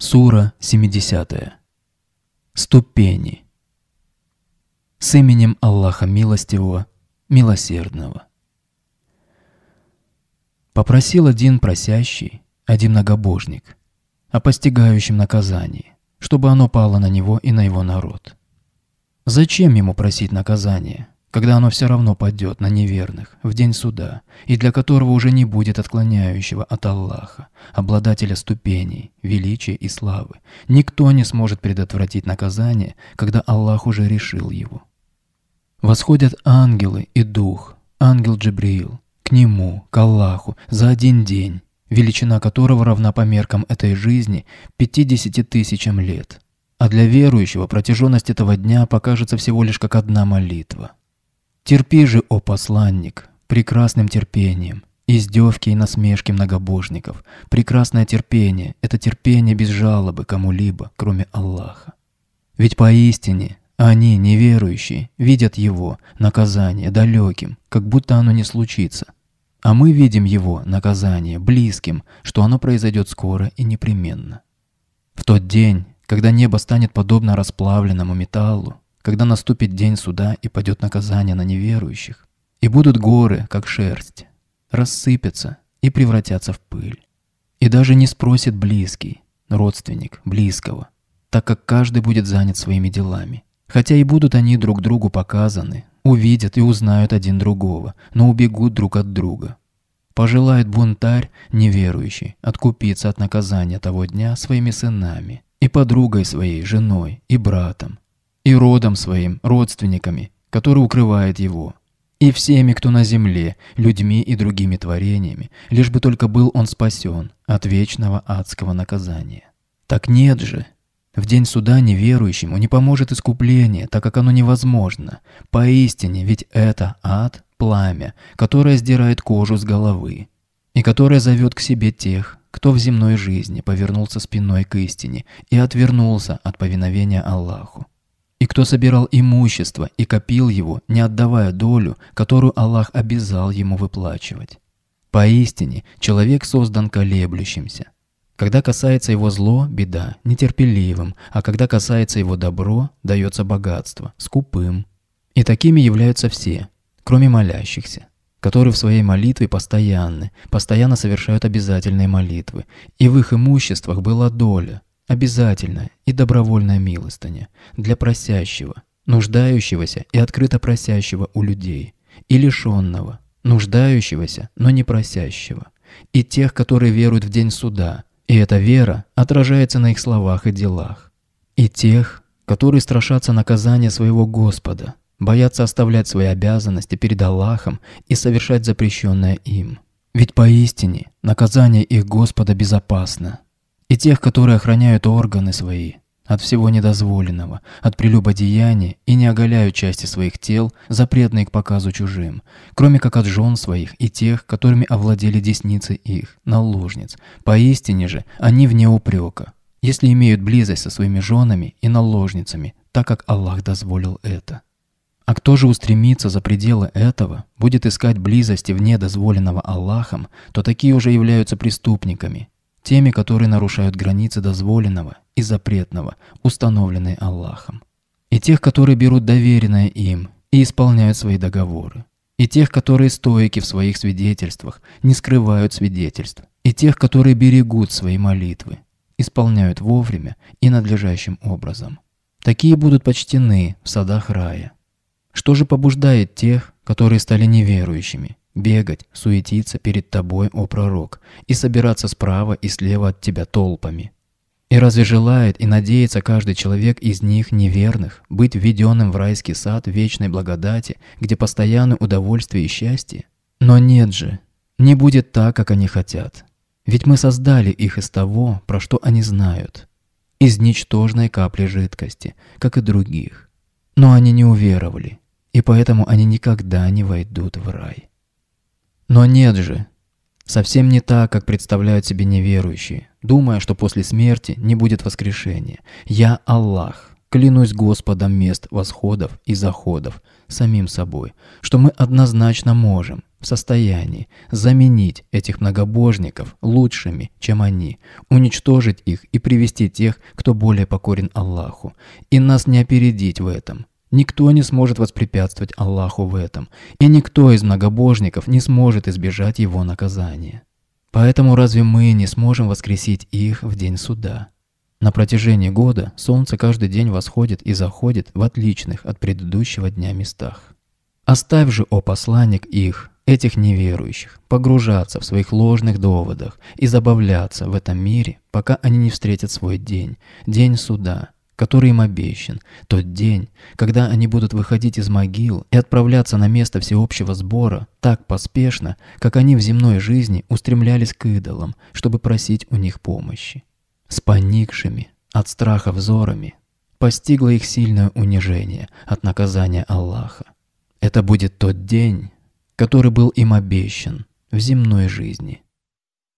Сура 70. Ступени. С именем Аллаха Милостивого, Милосердного. Попросил один просящий, один многобожник, о постигающем наказании, чтобы оно пало на него и на его народ. Зачем ему просить наказание, когда оно все равно падет на неверных, в день суда, и для которого уже не будет отклоняющего от Аллаха, обладателя ступеней, величия и славы. Никто не сможет предотвратить наказание, когда Аллах уже решил его. Восходят ангелы и дух, ангел Джибриил, к нему, к Аллаху, за один день, величина которого равна по меркам этой жизни 50 тысячам лет. А для верующего протяженность этого дня покажется всего лишь как одна молитва – Терпи же, о посланник, прекрасным терпением, издевки и насмешки многобожников. Прекрасное терпение – это терпение без жалобы кому-либо, кроме Аллаха. Ведь поистине они, неверующие, видят его, наказание, далеким, как будто оно не случится. А мы видим его, наказание, близким, что оно произойдет скоро и непременно. В тот день, когда небо станет подобно расплавленному металлу, когда наступит день суда и падет наказание на неверующих. И будут горы, как шерсть, рассыпятся и превратятся в пыль. И даже не спросит близкий, родственник, близкого, так как каждый будет занят своими делами. Хотя и будут они друг другу показаны, увидят и узнают один другого, но убегут друг от друга. Пожелает бунтарь, неверующий, откупиться от наказания того дня своими сынами, и подругой своей, женой, и братом, и родом своим, родственниками, который укрывает его, и всеми, кто на земле, людьми и другими творениями, лишь бы только был он спасен от вечного адского наказания. Так нет же! В день суда неверующему не поможет искупление, так как оно невозможно. Поистине, ведь это ад – пламя, которое сдирает кожу с головы, и которое зовет к себе тех, кто в земной жизни повернулся спиной к истине и отвернулся от повиновения Аллаху. И кто собирал имущество и копил его, не отдавая долю, которую Аллах обязал ему выплачивать. Поистине, человек создан колеблющимся. Когда касается его зло – беда, нетерпеливым, а когда касается его добро – дается богатство, скупым. И такими являются все, кроме молящихся, которые в своей молитве постоянны, постоянно совершают обязательные молитвы, и в их имуществах была доля – Обязательная и добровольная милостыня для просящего, нуждающегося и открыто просящего у людей, и лишенного, нуждающегося, но не просящего, и тех, которые веруют в день суда, и эта вера отражается на их словах и делах, и тех, которые страшатся наказания своего Господа, боятся оставлять свои обязанности перед Аллахом и совершать запрещенное им. Ведь поистине наказание их Господа безопасно и тех, которые охраняют органы свои, от всего недозволенного, от прелюбодеяния и не оголяют части своих тел, запретные к показу чужим, кроме как от жен своих и тех, которыми овладели десницы их, наложниц. Поистине же они вне упрека, если имеют близость со своими женами и наложницами, так как Аллах дозволил это. А кто же устремится за пределы этого, будет искать близости вне дозволенного Аллахом, то такие уже являются преступниками, теми, которые нарушают границы дозволенного и запретного, установленные Аллахом, и тех, которые берут доверенное им и исполняют свои договоры, и тех, которые стоики в своих свидетельствах, не скрывают свидетельств, и тех, которые берегут свои молитвы, исполняют вовремя и надлежащим образом. Такие будут почтены в садах рая. Что же побуждает тех, которые стали неверующими Бегать, суетиться перед тобой, о пророк, и собираться справа и слева от тебя толпами. И разве желает и надеется каждый человек из них неверных быть введенным в райский сад вечной благодати, где постоянны удовольствие и счастье? Но нет же, не будет так, как они хотят. Ведь мы создали их из того, про что они знают. Из ничтожной капли жидкости, как и других. Но они не уверовали, и поэтому они никогда не войдут в рай. Но нет же. Совсем не так, как представляют себе неверующие, думая, что после смерти не будет воскрешения. Я Аллах, клянусь Господом мест восходов и заходов, самим собой, что мы однозначно можем, в состоянии, заменить этих многобожников лучшими, чем они, уничтожить их и привести тех, кто более покорен Аллаху. И нас не опередить в этом. Никто не сможет воспрепятствовать Аллаху в этом, и никто из многобожников не сможет избежать его наказания. Поэтому разве мы не сможем воскресить их в день суда? На протяжении года солнце каждый день восходит и заходит в отличных от предыдущего дня местах. Оставь же, о посланник, их, этих неверующих, погружаться в своих ложных доводах и забавляться в этом мире, пока они не встретят свой день, день суда – который им обещан, тот день, когда они будут выходить из могил и отправляться на место всеобщего сбора так поспешно, как они в земной жизни устремлялись к идолам, чтобы просить у них помощи. С поникшими от страха взорами постигло их сильное унижение от наказания Аллаха. Это будет тот день, который был им обещан в земной жизни –